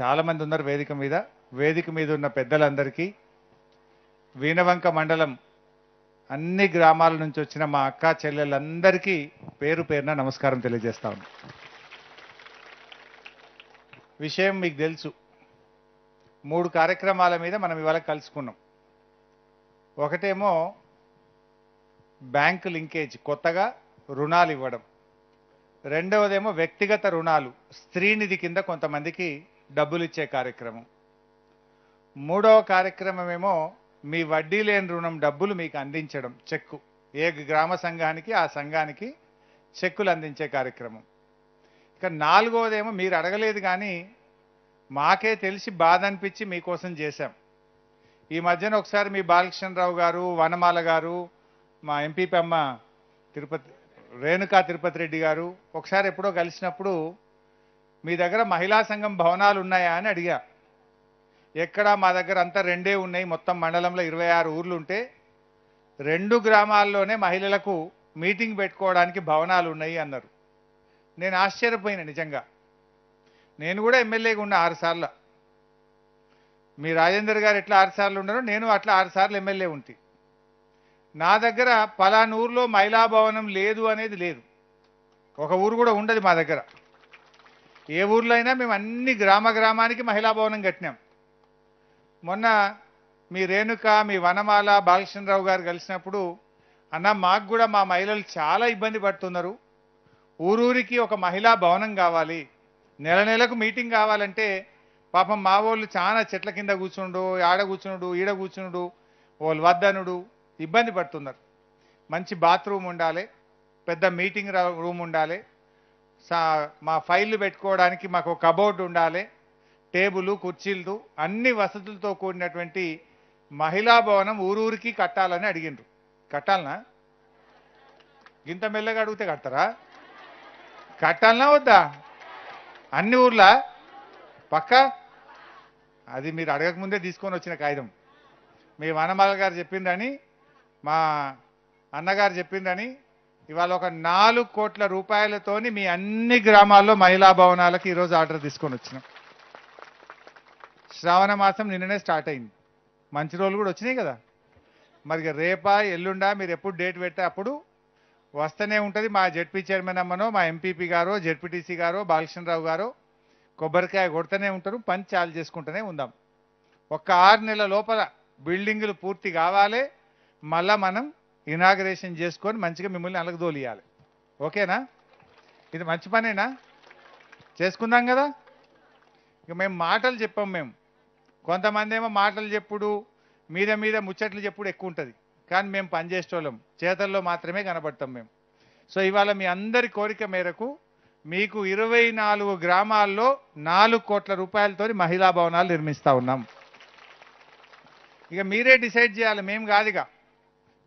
చాలామంది ఉన్నారు వేదిక మీద వేదిక మీద ఉన్న పెద్దలందరికీ వీణవంక మండలం అన్ని గ్రామాల నుంచి వచ్చిన మా అక్క చెల్లెలందరికీ పేరు పేరున నమస్కారం తెలియజేస్తా విషయం మీకు తెలుసు మూడు కార్యక్రమాల మీద మనం ఇవాళ కలుసుకున్నాం ఒకటేమో బ్యాంకు లింకేజ్ కొత్తగా రుణాలు ఇవ్వడం రెండవదేమో వ్యక్తిగత రుణాలు స్త్రీనిధి కింద కొంతమందికి డబ్బులు ఇచ్చే కార్యక్రమం మూడవ కార్యక్రమం ఏమో మీ వడ్డీ లేని రుణం డబ్బులు మీకు అందించడం చెక్కు ఏ గ్రామ సంఘానికి ఆ సంఘానికి చెక్కులు అందించే కార్యక్రమం ఇక నాలుగవదేమో మీరు అడగలేదు కానీ మాకే తెలిసి బాధ అనిపించి మీకోసం చేశాం ఈ మధ్యన ఒకసారి మీ బాలకృష్ణరావు గారు వనమాల గారు మా ఎంపీ పెమ్మ తిరుపతి రేణుకా తిరుపతి రెడ్డి గారు ఒకసారి ఎప్పుడో కలిసినప్పుడు మీ దగ్గర మహిళా సంఘం భవనాలు ఉన్నాయా అని అడిగా ఎక్కడ మా దగ్గర అంతా రెండే ఉన్నాయి మొత్తం మండలంలో ఇరవై ఆరు ఊర్లు ఉంటే రెండు గ్రామాల్లోనే మహిళలకు మీటింగ్ పెట్టుకోవడానికి భవనాలు ఉన్నాయి అన్నారు నేను ఆశ్చర్యపోయిన నిజంగా నేను కూడా ఎమ్మెల్యేగా ఉన్నా ఆరుసార్లు మీ రాజేందర్ గారు ఎట్లా ఆరుసార్లు ఉన్నారో నేను అట్లా ఆరుసార్లు ఎమ్మెల్యే ఉంటే నా దగ్గర పలానూరులో మహిళా భవనం లేదు అనేది లేదు ఒక ఊరు కూడా ఉండదు మా దగ్గర ఏ ఊర్లో అయినా మేము అన్ని గ్రామ గ్రామానికి మహిళా భవనం కట్టినాం మొన్న మీ రేణుక మీ వనమాల బాలకృష్ణరావు గారు కలిసినప్పుడు అన్న మాకు కూడా మా మహిళలు చాలా ఇబ్బంది పడుతున్నారు ఊరూరికి ఒక మహిళా భవనం కావాలి నెల నెలకు మీటింగ్ కావాలంటే పాపం మా వాళ్ళు చాలా చెట్ల కింద కూర్చుండు ఆడ కూర్చునుడు ఈడ కూర్చునుడు వాళ్ళు వద్దనుడు ఇబ్బంది పడుతున్నారు మంచి బాత్రూమ్ ఉండాలి పెద్ద మీటింగ్ రూమ్ ఉండాలి సా మా ఫైళ్ళు పెట్టుకోవడానికి మాకు కబోర్డు ఉండాలి టేబుల్ కుర్చీలు అన్ని వసతులతో కూడినటువంటి మహిళా భవనం ఊరూరికి కట్టాలని అడిగిండ్రు కట్టాలనా ఇంత మెల్లగా అడిగితే కడతారా కట్టాలనా వద్దా అన్ని ఊర్లా పక్క అది మీరు అడగకముందే తీసుకొని వచ్చిన కాగితం మీ వనమాల గారు చెప్పిందని మా అన్నగారు చెప్పిందని ఇవాళ ఒక నాలుగు కోట్ల రూపాయలతోని మీ అన్ని గ్రామాల్లో మహిళా భవనాలకు ఈరోజు ఆర్డర్ తీసుకొని వచ్చినాం శ్రావణ మాసం నిన్ననే స్టార్ట్ అయింది మంచి రోజులు కూడా వచ్చినాయి కదా మరి రేపా ఎల్లుండా మీరు ఎప్పుడు డేట్ పెడితే అప్పుడు వస్తూనే ఉంటుంది మా జడ్పీ చైర్మన్ అమ్మనో మా ఎంపీపీ గారు జెడ్పీటీసీ గారు బాలకృష్ణరావు గారు కొబ్బరికాయ కొడుతూనే ఉంటారు పని చాలు చేసుకుంటూనే ఉందాం ఒక్క ఆరు నెలల లోపల బిల్డింగులు పూర్తి కావాలి మళ్ళా మనం ఇనాగరేషన్ చేసుకొని మంచిగా మిమ్మల్ని అలగదోలియాలి ఓకేనా ఇది మంచి పనేనా చేసుకుందాం కదా ఇక మేము మాటలు చెప్పాం మేము కొంతమంది ఏమో మాటలు చెప్పుడు మీద మీద ముచ్చట్లు చెప్పుడు ఎక్కువ ఉంటుంది కానీ మేము పనిచేసేటోళ్ళం చేతల్లో మాత్రమే కనబడతాం మేము సో ఇవాళ మీ అందరి కోరిక మేరకు మీకు ఇరవై నాలుగు గ్రామాల్లో నాలుగు కోట్ల రూపాయలతో మహిళా భవనాలు నిర్మిస్తూ ఉన్నాం ఇక మీరే డిసైడ్ చేయాలి మేము కాదుగా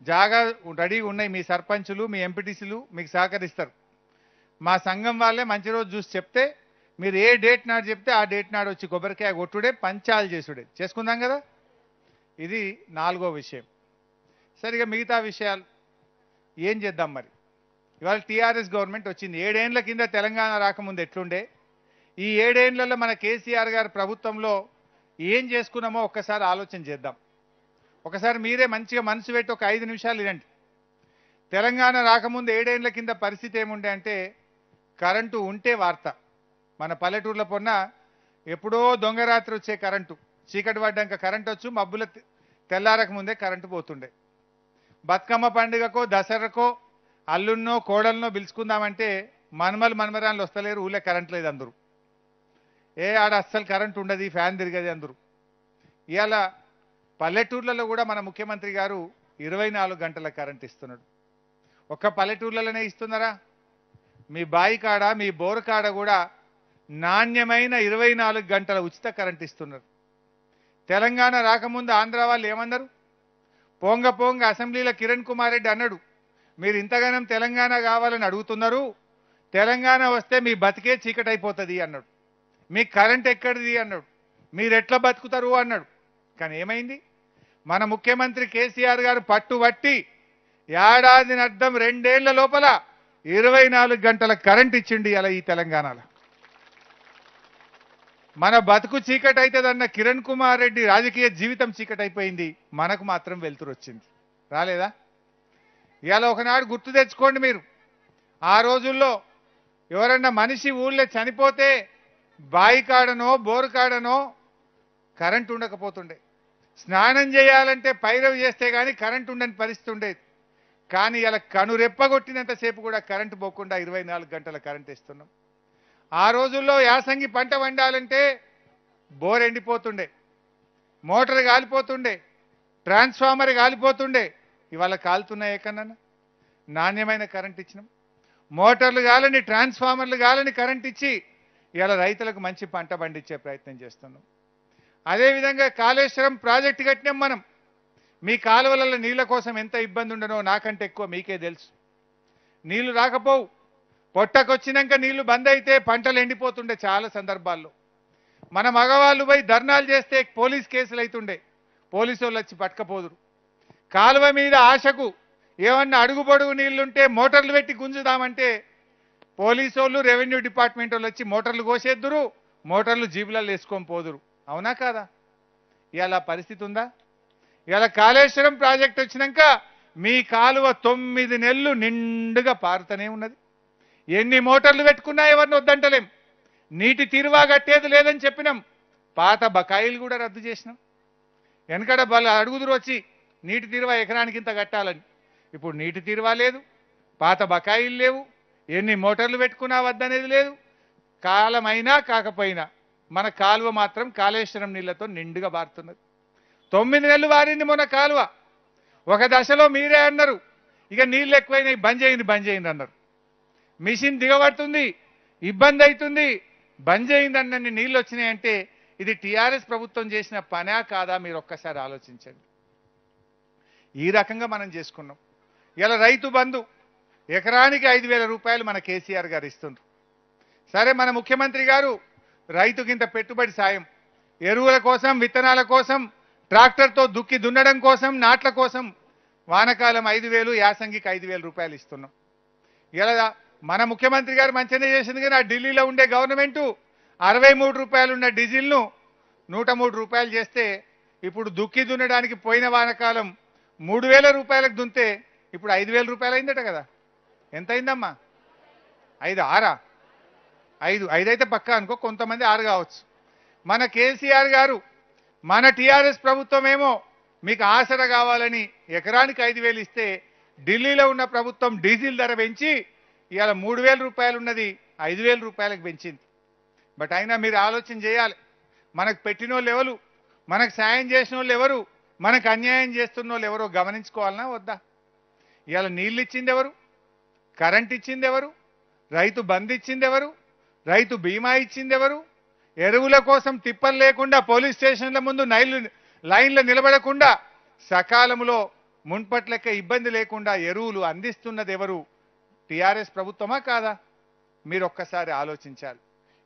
జాగా రెడీగా ఉన్నాయి మీ సర్పంచులు మీ ఎంపీటీసీలు మీకు సహకరిస్తారు మా సంఘం వాళ్ళే మంచి రోజు చూసి చెప్తే మీరు ఏ డేట్ నాడు చెప్తే ఆ డేట్ నాడు వచ్చి కొబ్బరికాయ కొట్టుడే పంచాలు చేసుడే చేసుకుందాం కదా ఇది నాలుగో విషయం సరిగా మిగతా విషయాలు ఏం చేద్దాం మరి ఇవాళ టీఆర్ఎస్ గవర్నమెంట్ వచ్చింది ఏడేండ్ల కింద తెలంగాణ రాకముందు ఎట్లుండే ఈ ఏడేండ్లలో మన కేసీఆర్ గారి ప్రభుత్వంలో ఏం చేసుకున్నామో ఒక్కసారి ఆలోచన చేద్దాం ఒకసారి మీరే మంచిగా మనసు పెట్టి ఒక ఐదు నిమిషాలు ఇరండి తెలంగాణ రాకముందు ఏడేళ్ల కింద పరిస్థితి ఏముండే అంటే కరెంటు ఉంటే వార్త మన పల్లెటూర్ల పొన్న ఎప్పుడో దొంగ రాత్రి వచ్చే కరెంటు చీకటి పడ్డాక కరెంటు వచ్చు మబ్బుల తెల్లారక ముందే కరెంటు పోతుండే బతుకమ్మ పండుగకో దసరకో అల్లున్నో కోడలనో పిలుచుకుందామంటే మనమలు మనమరాన్లు వస్తలేరు ఊళ్ళో కరెంట్ లేదు అందరూ ఏ ఆడ అస్సలు కరెంట్ ఉండదు ఫ్యాన్ తిరిగేది అందరూ ఇవాళ పల్లెటూర్లలో కూడా మన ముఖ్యమంత్రి గారు ఇరవై గంటల కరెంట్ ఇస్తున్నాడు ఒక్క పల్లెటూర్లలోనే ఇస్తున్నారా మీ బాయి కాడ మీ బోర్ కాడ కూడా నాణ్యమైన ఇరవై నాలుగు గంటల ఉచిత కరెంట్ ఇస్తున్నారు తెలంగాణ రాకముందు ఆంధ్ర వాళ్ళు ఏమన్నారు పొంగ పొంగ అసెంబ్లీలో కిరణ్ కుమార్ రెడ్డి అన్నాడు మీరు ఇంతగానం తెలంగాణ కావాలని అడుగుతున్నారు తెలంగాణ వస్తే మీ బతికే చీకటైపోతుంది అన్నాడు మీ కరెంట్ ఎక్కడిది అన్నాడు మీరు ఎట్లా బతుకుతారు అన్నాడు కానీ ఏమైంది మన ముఖ్యమంత్రి కేసీఆర్ గారు పట్టుబట్టి ఏడాది అర్థం రెండేళ్ల లోపల ఇరవై నాలుగు గంటల కరెంట్ ఇచ్చిండి అలా ఈ తెలంగాణలో మన బతుకు చీకటి అవుతుందన్న కిరణ్ కుమార్ రెడ్డి రాజకీయ జీవితం చీకటి అయిపోయింది మనకు మాత్రం వెలుతురు వచ్చింది రాలేదా ఇవాళ ఒకనాడు గుర్తు తెచ్చుకోండి మీరు ఆ రోజుల్లో ఎవరన్నా మనిషి ఊళ్ళో చనిపోతే బాయి కాడనో బోరు కాడనో కరెంట్ ఉండకపోతుండే స్నానం చేయాలంటే పైరవి చేస్తే కానీ కరెంట్ ఉండని పరిస్థితి ఉండేది కానీ ఇలా కనురెప్పగొట్టినంతసేపు కూడా కరెంటు పోకుండా ఇరవై గంటల కరెంట్ ఇస్తున్నాం ఆ రోజుల్లో యాసంగి పంట వండాలంటే బోర్ ఎండిపోతుండే మోటార్ కాలిపోతుండే ట్రాన్స్ఫార్మర్ కాలిపోతుండే ఇవాళ కాలుతున్నాయి ఏకన్నా నాణ్యమైన కరెంట్ ఇచ్చినాం మోటార్లు కాలని ట్రాన్స్ఫార్మర్లు కాలని కరెంట్ ఇచ్చి ఇవాళ రైతులకు మంచి పంట పండించే ప్రయత్నం చేస్తున్నాం అదేవిధంగా కాళేశ్వరం ప్రాజెక్టు కట్టినాం మనం మీ కాలువలలో నీళ్ళ కోసం ఎంత ఇబ్బంది ఉండనో నాకంటే ఎక్కువ మీకే తెలుసు నీళ్లు రాకపోవు పొట్టకొచ్చినాక నీళ్లు బంద్ అయితే పంటలు ఎండిపోతుండే చాలా సందర్భాల్లో మన మగవాళ్ళు పోయి ధర్నాలు చేస్తే పోలీస్ కేసులు అవుతుండే పోలీసు వాళ్ళు వచ్చి పట్టకపోదురు కాలువ మీద ఆశకు ఏమన్నా అడుగు పొడుగు నీళ్లుంటే మోటార్లు పెట్టి గుంజుదామంటే పోలీసు వాళ్ళు రెవెన్యూ డిపార్ట్మెంట్ వాళ్ళు వచ్చి మోటార్లు కోసేద్దురు మోటార్లు జీబులలో వేసుకొని పోదురు అవునా కాదా ఇవాళ పరిస్థితి ఉందా ఇవాళ కాళేశ్వరం ప్రాజెక్ట్ వచ్చినాక మీ కాలువ తొమ్మిది నెలలు నిండుగా పారుతూనే ఉన్నది ఎన్ని మోటార్లు పెట్టుకున్నా ఎవరిని వద్దంటలేం నీటి తీరువా కట్టేది లేదని చెప్పినాం పాత బకాయిలు కూడా రద్దు చేసినాం వెనకడ బల అడుగుదురు వచ్చి నీటి తీరువా ఎకరానికి ఇంత కట్టాలని ఇప్పుడు నీటి తీరువా లేదు పాత బకాయిలు లేవు ఎన్ని మోటార్లు పెట్టుకున్నా వద్దనేది లేదు కాలమైనా కాకపోయినా మన కాలువ మాత్రం కాళేశ్వరం నీళ్లతో నిండుగా బారుతున్నది తొమ్మిది నెలలు వారింది మొన్న కాలువ ఒక దశలో మీరే అన్నారు ఇక నీళ్ళు ఎక్కువైనాయి బంద్ చేయండి బంద్ చేయింది అన్నారు మిషన్ దిగబడుతుంది ఇబ్బంది అవుతుంది బంద్ చేయండి అన్నీ నీళ్ళు వచ్చినాయంటే ఇది టీఆర్ఎస్ ప్రభుత్వం చేసిన పనా కాదా మీరు ఒక్కసారి ఆలోచించండి ఈ రకంగా మనం చేసుకున్నాం ఇలా రైతు బంధు ఎకరానికి ఐదు రూపాయలు మన కేసీఆర్ గారు ఇస్తుండ్రు సరే మన ముఖ్యమంత్రి గారు రైతు కింద పెట్టుబడి సాయం ఎరువుల కోసం విత్తనాల కోసం ట్రాక్టర్తో దుక్కి దున్నడం కోసం నాట్ల కోసం వానకాలం ఐదు వేలు యాసంగికి ఐదు వేల రూపాయలు ఇస్తున్నాం ఇలా మన ముఖ్యమంత్రి గారు మంచిగా చేసింది కానీ ఆ ఢిల్లీలో ఉండే గవర్నమెంటు అరవై మూడు రూపాయలు ఉన్న డీజిల్ను నూట మూడు రూపాయలు చేస్తే ఇప్పుడు దుక్కి దున్నడానికి పోయిన వానకాలం మూడు వేల రూపాయలకు దుంతే ఇప్పుడు ఐదు వేల రూపాయలు అయిందట కదా ఎంత అయిందమ్మా ఐదు ఆరా ఐదు ఐదైతే పక్కా అనుకో కొంతమంది ఆరు కావచ్చు మన కేసీఆర్ గారు మన టీఆర్ఎస్ ప్రభుత్వం ఏమో మీకు ఆసర కావాలని ఎకరానికి ఐదు వేలు ఇస్తే ఢిల్లీలో ఉన్న ప్రభుత్వం డీజిల్ ధర పెంచి ఇవాళ మూడు వేల రూపాయలు ఉన్నది ఐదు వేల రూపాయలకు పెంచింది బట్ అయినా మీరు ఆలోచన చేయాలి మనకు పెట్టిన వాళ్ళు ఎవరు మనకు సాయం చేసిన వాళ్ళు ఎవరు మనకు అన్యాయం చేస్తున్న వాళ్ళు ఎవరో గమనించుకోవాలన్నా వద్దా ఇవాళ నీళ్ళు ఇచ్చింది ఎవరు కరెంట్ ఇచ్చింది ఎవరు రైతు బంద్ ఇచ్చింది ఎవరు రైతు బీమా ఇచ్చింది ఎవరు ఎరువుల కోసం తిప్పలు లేకుండా పోలీస్ స్టేషన్ల ముందు నైలు లైన్లు నిలబడకుండా సకాలంలో మున్పట్లెక్క ఇబ్బంది లేకుండా ఎరువులు అందిస్తున్నది ఎవరు టీఆర్ఎస్ ప్రభుత్వమా కాదా మీరు ఒక్కసారి ఆలోచించాలి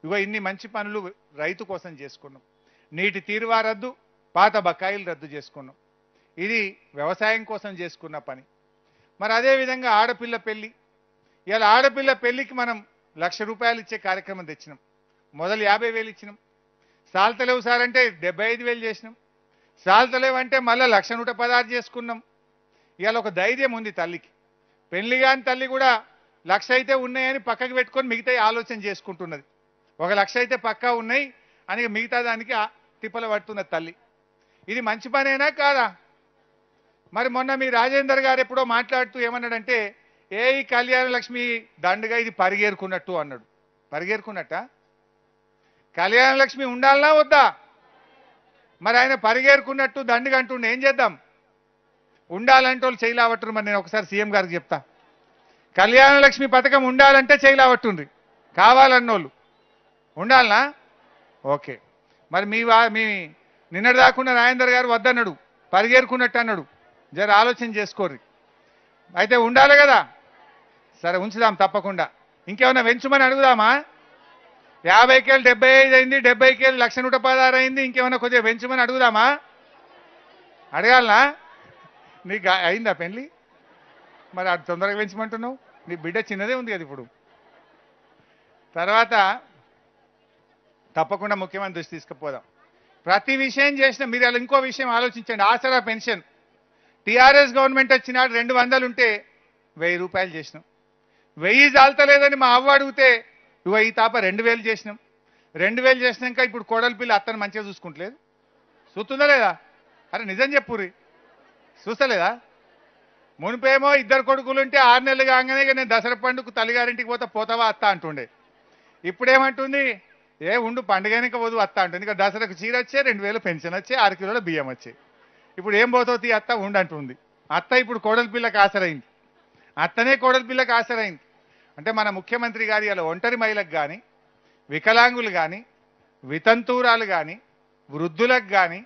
ఇగో ఇన్ని మంచి పనులు రైతు కోసం చేసుకున్నాం నీటి తీరువా రద్దు పాత బకాయిలు రద్దు చేసుకున్నాం ఇది వ్యవసాయం కోసం చేసుకున్న పని మరి అదేవిధంగా ఆడపిల్ల పెళ్ళి ఇలా ఆడపిల్ల పెళ్ళికి మనం లక్ష రూపాయలు ఇచ్చే కార్యక్రమం తెచ్చినాం మొదలు యాభై వేలు ఇచ్చినాం సాల్తలేవు సార్ అంటే డెబ్బై ఐదు వేలు చేసినాం సాల్తలేవు అంటే మళ్ళీ లక్ష నూట పదహారు చేసుకున్నాం ఇవాళ ఒక ధైర్యం ఉంది తల్లికి పెళ్లి కాని తల్లి కూడా లక్ష అయితే ఉన్నాయని పక్కకు పెట్టుకొని మిగతా ఆలోచన చేసుకుంటున్నది ఒక లక్ష అయితే పక్కా ఉన్నాయి అని మిగతా దానికి తిప్పల పడుతున్నది తల్లి ఇది మంచి పనేనా కాదా మరి మొన్న మీ రాజేందర్ గారు ఎప్పుడో మాట్లాడుతూ ఏమన్నాడంటే ఏ ఈ కళ్యాణ లక్ష్మి దండగా ఇది పరిగేరుకున్నట్టు అన్నాడు పరిగేరుకున్నట్ట కళ్యాణ లక్ష్మి ఉండాలనా వద్దా మరి ఆయన పరిగేరుకున్నట్టు దండగా అంటుండే ఏం చేద్దాం ఉండాలంటే వాళ్ళు చేయలేవట్టు మరి నేను ఒకసారి సీఎం గారికి చెప్తా కళ్యాణ లక్ష్మి పథకం ఉండాలంటే కావాలన్న కావాలన్నోళ్ళు ఉండాలనా ఓకే మరి మీ మీ దాకున్న రాజేందర్ గారు వద్దన్నాడు పరిగేరుకున్నట్టు అన్నాడు జర ఆలోచన చేసుకోర్రి అయితే ఉండాలి కదా సరే ఉంచుదాం తప్పకుండా ఇంకేమైనా పెంచుమని అడుగుదామా యాభైకి వెళ్ళి డెబ్బై ఐదు అయింది డెబ్బైకి వెళ్ళి లక్ష నూట పదహారు అయింది ఇంకేమైనా కొద్దిగా పెంచమని అడుగుదామా అడగాలనా నీకు అయిందా పెళ్ళి మరి అది తొందరగా పెంచమంటున్నావు నీ బిడ్డ చిన్నదే ఉంది కదా ఇప్పుడు తర్వాత తప్పకుండా ముఖ్యమైన దృష్టి తీసుకుపోదాం ప్రతి విషయం చేసిన మీరు ఇంకో విషయం ఆలోచించండి ఆసరా పెన్షన్ టీఆర్ఎస్ గవర్నమెంట్ వచ్చినాడు రెండు వందలు ఉంటే వెయ్యి రూపాయలు చేసినాం వెయ్యి జాలతలేదని మా అవ్వ అడిగితే ఇవ ఈ తాప రెండు వేలు చేసినాం రెండు వేలు చేసినాక ఇప్పుడు కోడలి పిల్ల అత్తను మంచిగా చూసుకుంటలేదు చూస్తుందా లేదా అరే నిజం చెప్పుర్రి చూస్తలేదా మునిపేమో ఇద్దరు కొడుకులు ఉంటే ఆరు నెలలు కాగానే నేను దసరా పండుగ తల్లిగారింటికి పోతా పోతావా అత్త అంటుండే ఇప్పుడేమంటుంది ఏ ఉండు పండుగనిక వదు అత్త అంటుంది ఇంకా దసరాకు చీర వచ్చే రెండు వేలు పెన్షన్ వచ్చే ఆరు కిలోల బియ్యం వచ్చాయి ఇప్పుడు ఏం పోతుంది అత్త ఉండంటుంది అత్త ఇప్పుడు కోడలి పిల్లకి ఆసరైంది అత్తనే కోడలి పిల్లకి ఆసరైంది అంటే మన ముఖ్యమంత్రి గారి అలా ఒంటరి మహిళకు కానీ వికలాంగులు కానీ వితంతూరాలు కానీ వృద్ధులకు కానీ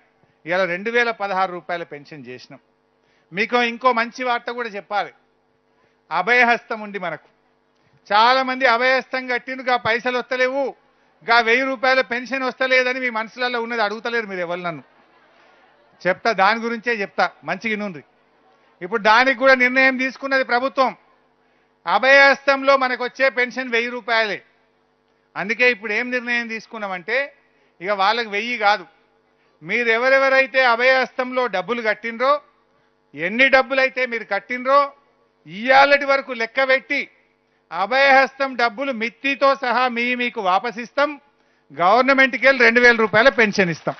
ఇలా రెండు వేల పదహారు రూపాయల పెన్షన్ చేసినాం మీకు ఇంకో మంచి వార్త కూడా చెప్పాలి అభయహస్తం ఉంది మనకు చాలామంది అభయహస్తం కట్టిను గా పైసలు వస్తలేవు గా వెయ్యి రూపాయల పెన్షన్ వస్తలేదని మీ మనసులలో ఉన్నది అడుగుతలేరు మీరు ఎవరు నన్ను చెప్తా దాని గురించే చెప్తా మంచిగా నుండి ఇప్పుడు దానికి కూడా నిర్ణయం తీసుకున్నది ప్రభుత్వం అభయహస్తంలో మనకు వచ్చే పెన్షన్ వెయ్యి రూపాయలే అందుకే ఇప్పుడు ఏం నిర్ణయం తీసుకున్నామంటే ఇక వాళ్ళకి వెయ్యి కాదు మీరెవరెవరైతే అభయహస్తంలో డబ్బులు కట్టినరో ఎన్ని డబ్బులైతే మీరు కట్టినరో ఇయ్యాలటి వరకు లెక్క పెట్టి అభయహస్తం డబ్బులు మిత్తితో సహా మీ మీకు వాపసిస్తాం గవర్నమెంట్కి వెళ్ళి రెండు వేల రూపాయల పెన్షన్ ఇస్తాం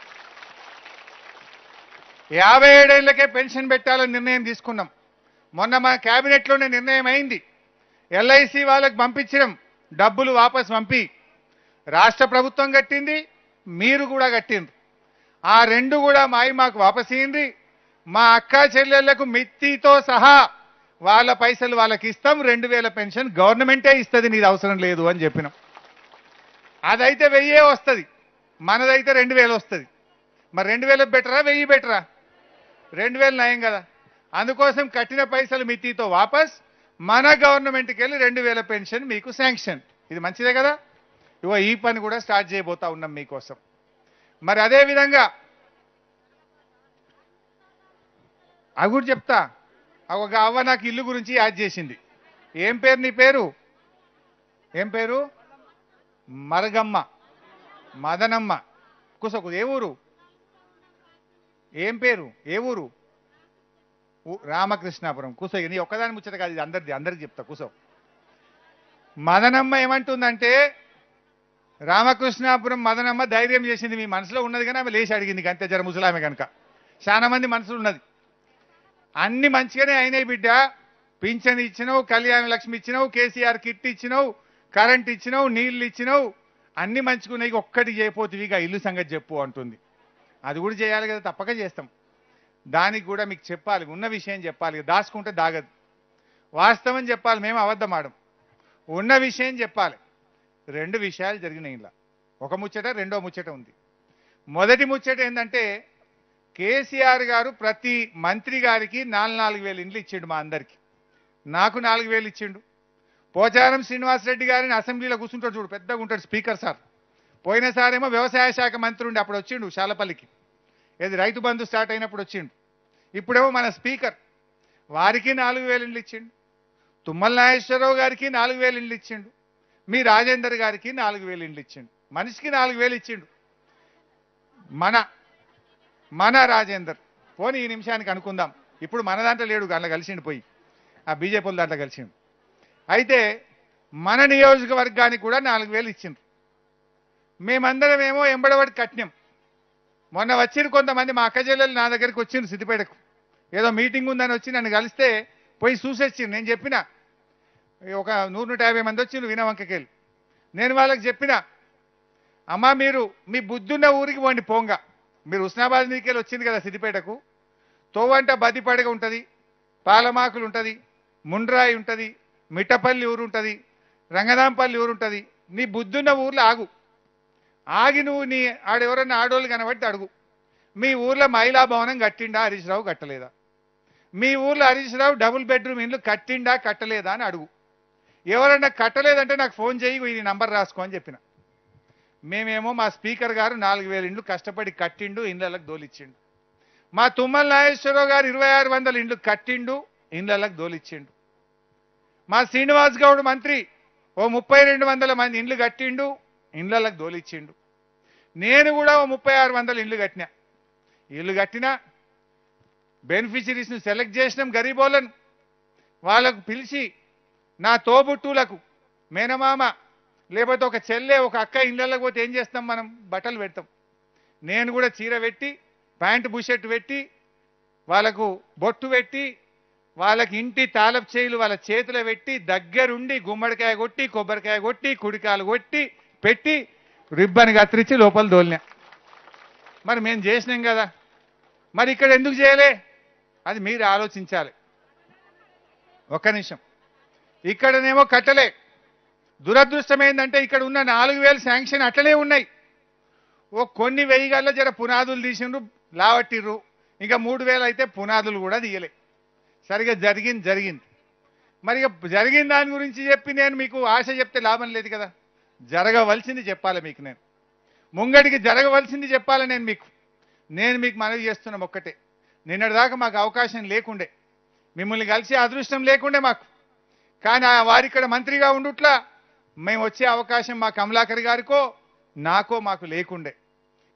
యాభై ఏడేళ్లకే పెన్షన్ పెట్టాలని నిర్ణయం తీసుకున్నాం మొన్న మా క్యాబినెట్లోనే నిర్ణయం అయింది ఎల్ఐసి వాళ్ళకి పంపించడం డబ్బులు వాపస్ పంపి రాష్ట్ర ప్రభుత్వం కట్టింది మీరు కూడా కట్టింది ఆ రెండు కూడా మాయి మాకు వాపసింది మా అక్క చెల్లెళ్లకు మిత్తితో సహా వాళ్ళ పైసలు వాళ్ళకి ఇస్తాం రెండు వేల పెన్షన్ గవర్నమెంటే ఇస్తుంది నీది అవసరం లేదు అని చెప్పినాం అదైతే వెయ్యే వస్తుంది మనదైతే రెండు వేలు వస్తుంది మరి రెండు వేలు బెటరా వెయ్యి బెటరా రెండు వేలు నయం కదా అందుకోసం కట్టిన పైసలు మితితో వాపస్ మన గవర్నమెంట్కి వెళ్ళి రెండు వేల పెన్షన్ మీకు శాంక్షన్ ఇది మంచిదే కదా ఇవో ఈ పని కూడా స్టార్ట్ చేయబోతా ఉన్నాం మీకోసం మరి అదేవిధంగా అవి కూడా చెప్తా ఒక అవ్వ నాకు ఇల్లు గురించి యాడ్ చేసింది ఏం పేరు నీ పేరు ఏం పేరు మరగమ్మ మదనమ్మ కుసకు ఏ ఊరు ఏం పేరు ఏ ఊరు రామకృష్ణాపురం కూసో నీ ఒక్కదాని ముచ్చట కాదు ఇది అందరిది అందరికి చెప్తా కూసో మదనమ్మ ఏమంటుందంటే రామకృష్ణాపురం మదనమ్మ ధైర్యం చేసింది మీ మనసులో ఉన్నది కానీ ఆమె లేచి అడిగింది అంతే జర ముసలామె కనుక చాలా మంది మనసులు ఉన్నది అన్ని మంచిగానే అయినాయి బిడ్డ పింఛన్ ఇచ్చినావు కళ్యాణ లక్ష్మి ఇచ్చినావు కేసీఆర్ కిట్ ఇచ్చినావు కరెంట్ ఇచ్చినావు నీళ్ళు ఇచ్చినావు అన్ని ఉన్నాయి ఒక్కటి చేయపోతుంది ఇక ఇల్లు సంగతి చెప్పు అంటుంది అది కూడా చేయాలి కదా తప్పక చేస్తాం దానికి కూడా మీకు చెప్పాలి ఉన్న విషయం చెప్పాలి దాచుకుంటే దాగదు వాస్తవం చెప్పాలి మేము అబద్ధం ఆడం ఉన్న విషయం చెప్పాలి రెండు విషయాలు జరిగినాయి ఇలా ఒక ముచ్చట రెండో ముచ్చట ఉంది మొదటి ముచ్చట ఏంటంటే కేసీఆర్ గారు ప్రతి మంత్రి గారికి నాలుగు నాలుగు వేలు ఇండ్లు ఇచ్చిండు మా అందరికి నాకు నాలుగు వేలు ఇచ్చిండు పోచారం శ్రీనివాసరెడ్డి గారిని అసెంబ్లీలో కూర్చుంటాడు చూడు పెద్దగా ఉంటాడు స్పీకర్ సార్ పోయినసారేమో వ్యవసాయ శాఖ మంత్రి ఉండి అప్పుడు వచ్చిండు శాలపల్లికి ఏది రైతు బంధు స్టార్ట్ అయినప్పుడు వచ్చిండు ఇప్పుడేమో మన స్పీకర్ వారికి నాలుగు వేలు ఇండ్లు ఇచ్చిండు తుమ్మల నాగేశ్వరరావు గారికి నాలుగు వేలు ఇండ్లు ఇచ్చిండు మీ రాజేందర్ గారికి నాలుగు వేలు ఇండ్లు ఇచ్చిండు మనిషికి నాలుగు వేలు ఇచ్చిండు మన మన రాజేందర్ పోనీ ఈ నిమిషానికి అనుకుందాం ఇప్పుడు మన దాంట్లో లేడు అట్లా కలిసిండు పోయి ఆ బీజేపీ దాంట్లో కలిసిండు అయితే మన నియోజకవర్గానికి కూడా నాలుగు వేలు ఇచ్చిండ్రు మేమందరం ఏమో ఎంబడబడి కట్నం మొన్న వచ్చిన కొంతమంది మా అక్కచెల్లెలు నా దగ్గరికి వచ్చింది సిద్ధిపేటకు ఏదో మీటింగ్ ఉందని వచ్చి నన్ను కలిస్తే పోయి చూసొచ్చిండు నేను చెప్పిన ఒక నూరు నూట యాభై మంది వచ్చిండ్రు వినవంకకెళ్ళి నేను వాళ్ళకి చెప్పిన అమ్మ మీరు మీ బుద్ధున్న ఊరికి పోండి పోంగ మీరు హుస్నాబాద్ మీకెళ్ళి వచ్చింది కదా సిద్ధిపేటకు తోవంట పడగ ఉంటుంది పాలమాకులు ఉంటుంది ముండ్రాయి ఉంటుంది మిఠపల్లి ఊరు ఉంటుంది రంగనాంపల్లి ఊరు ఉంటుంది నీ బుద్ధున్న ఊర్లు ఆగు ఆగి నువ్వు నీ ఆడెవరన్నా ఆడోళ్ళు కనబట్టి అడుగు మీ ఊర్లో మహిళా భవనం కట్టిండా హరీష్ రావు కట్టలేదా మీ ఊర్లో హరీష్ రావు డబుల్ బెడ్రూమ్ ఇండ్లు కట్టిండా కట్టలేదా అని అడుగు ఎవరన్నా కట్టలేదంటే నాకు ఫోన్ చేయి ఈ నంబర్ రాసుకో అని చెప్పిన మేమేమో మా స్పీకర్ గారు నాలుగు వేల ఇండ్లు కష్టపడి కట్టిండు ఇండ్లకు దోలిచ్చిండు మా తుమ్మల నాగేశ్వరరావు గారు ఇరవై ఆరు వందల ఇండ్లు కట్టిండు ఇండ్లకు దోలిచ్చిండు మా శ్రీనివాస్ గౌడ్ మంత్రి ఓ ముప్పై రెండు వందల మంది ఇండ్లు కట్టిండు ఇండ్లకు దోలిచ్చిండు నేను కూడా ముప్పై ఆరు వందల ఇల్లు కట్టినా ఇల్లు కట్టినా బెనిఫిషరీస్ని సెలెక్ట్ చేసినాం గరీబోలన్ వాళ్ళకు పిలిచి నా తోబుట్టులకు మేనమామ లేకపోతే ఒక చెల్లె ఒక అక్క ఇళ్ళకి పోతే ఏం చేస్తాం మనం బట్టలు పెడతాం నేను కూడా చీర పెట్టి ప్యాంట్ బుషెట్ పెట్టి వాళ్ళకు బొట్టు పెట్టి వాళ్ళకి ఇంటి తాలపు చేయిలు వాళ్ళ చేతిలో పెట్టి దగ్గరుండి గుమ్మడికాయ కొట్టి కొబ్బరికాయ కొట్టి కుడికాలు కొట్టి పెట్టి రిబ్బన్ కత్తిరించి లోపల దోలినా మరి మేము చేసినాం కదా మరి ఇక్కడ ఎందుకు చేయలే అది మీరు ఆలోచించాలి ఒక్క నిమిషం ఇక్కడనేమో కట్టలే దురదృష్టం ఏంటంటే ఇక్కడ ఉన్న నాలుగు వేలు శాంక్షన్ అట్లనే ఉన్నాయి ఓ కొన్ని వెయ్యి గల్ల జర పునాదులు తీసిండ్రు లావట్టిర్రు ఇంకా మూడు వేలు అయితే పునాదులు కూడా తీయలే సరిగా జరిగింది జరిగింది మరి జరిగిన దాని గురించి చెప్పి నేను మీకు ఆశ చెప్తే లాభం లేదు కదా జరగవలసింది చెప్పాలి మీకు నేను ముంగడికి జరగవలసింది చెప్పాలి నేను మీకు నేను మీకు మనవి చేస్తున్నాం ఒక్కటే నిన్నటిదాకా మాకు అవకాశం లేకుండే మిమ్మల్ని కలిసి అదృష్టం లేకుండే మాకు కానీ ఆ వారిక్కడ మంత్రిగా ఉండుట్లా మేము వచ్చే అవకాశం మా కమలాకర్ గారికో నాకో మాకు లేకుండే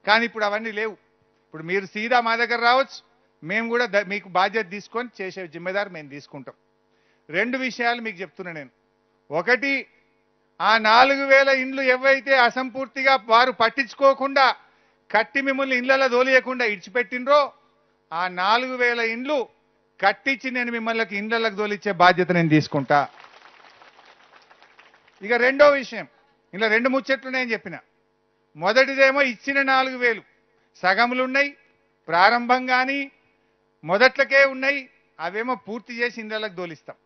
కానీ ఇప్పుడు అవన్నీ లేవు ఇప్పుడు మీరు సీదా మా దగ్గర రావచ్చు మేము కూడా మీకు బాధ్యత తీసుకొని చేసే జిమ్మెదారు మేము తీసుకుంటాం రెండు విషయాలు మీకు చెప్తున్నా నేను ఒకటి ఆ నాలుగు వేల ఇండ్లు ఎవైతే అసంపూర్తిగా వారు పట్టించుకోకుండా కట్టి మిమ్మల్ని ఇండ్లలో దోలియకుండా ఇడిచిపెట్టినరో ఆ నాలుగు వేల ఇండ్లు కట్టించి నేను మిమ్మల్ని ఇండ్లకు దోలిచ్చే బాధ్యత నేను తీసుకుంటా ఇక రెండో విషయం ఇలా రెండు ముచ్చట్లు నేను చెప్పిన మొదటిదేమో ఇచ్చిన నాలుగు వేలు సగములున్నాయి ప్రారంభం కానీ మొదట్లకే ఉన్నాయి అవేమో పూర్తి చేసి ఇండ్లలకు దోలిస్తాం